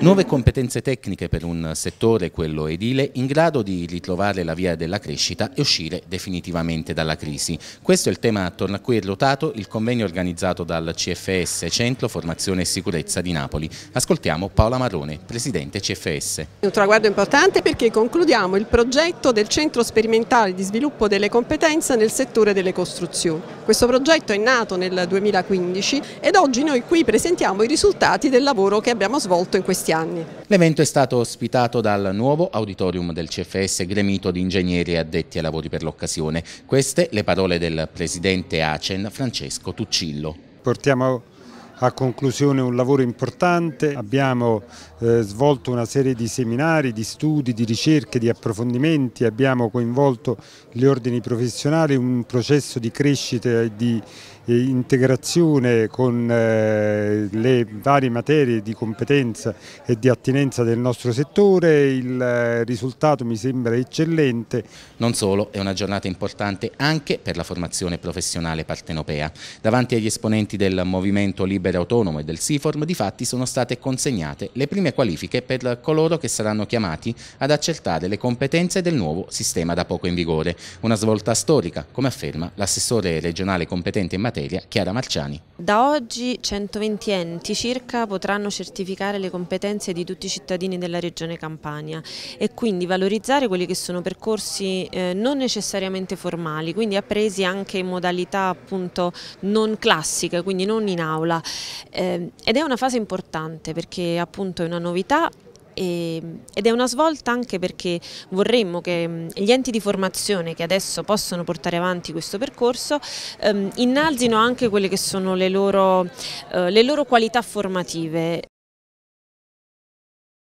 Nuove competenze tecniche per un settore, quello edile, in grado di ritrovare la via della crescita e uscire definitivamente dalla crisi. Questo è il tema attorno a cui è ruotato il convegno organizzato dal CFS Centro Formazione e Sicurezza di Napoli. Ascoltiamo Paola Marrone, Presidente CFS. Un traguardo importante perché concludiamo il progetto del Centro Sperimentale di Sviluppo delle Competenze nel settore delle costruzioni. Questo progetto è nato nel 2015 ed oggi noi qui presentiamo i risultati del lavoro che abbiamo svolto svolto in questi anni. L'evento è stato ospitato dal nuovo auditorium del CFS gremito di ingegneri addetti ai lavori per l'occasione. Queste le parole del presidente ACEN Francesco Tuccillo. Portiamo a conclusione un lavoro importante, abbiamo eh, svolto una serie di seminari, di studi, di ricerche, di approfondimenti, abbiamo coinvolto gli ordini professionali, un processo di crescita e di integrazione con eh, le varie materie di competenza e di attinenza del nostro settore, il eh, risultato mi sembra eccellente. Non solo, è una giornata importante anche per la formazione professionale partenopea. Davanti agli esponenti del Movimento Libero Autonomo e del SIFORM di fatti sono state consegnate le prime qualifiche per coloro che saranno chiamati ad accertare le competenze del nuovo sistema da poco in vigore. Una svolta storica, come afferma l'assessore regionale competente in materia materia Chiara Marciani. Da oggi 120 enti circa potranno certificare le competenze di tutti i cittadini della regione Campania e quindi valorizzare quelli che sono percorsi eh, non necessariamente formali, quindi appresi anche in modalità appunto non classica, quindi non in aula. Eh, ed è una fase importante perché appunto è una novità ed è una svolta anche perché vorremmo che mm, gli enti di formazione che adesso possono portare avanti questo percorso ehm, innalzino anche quelle che sono le loro, eh, le loro qualità formative.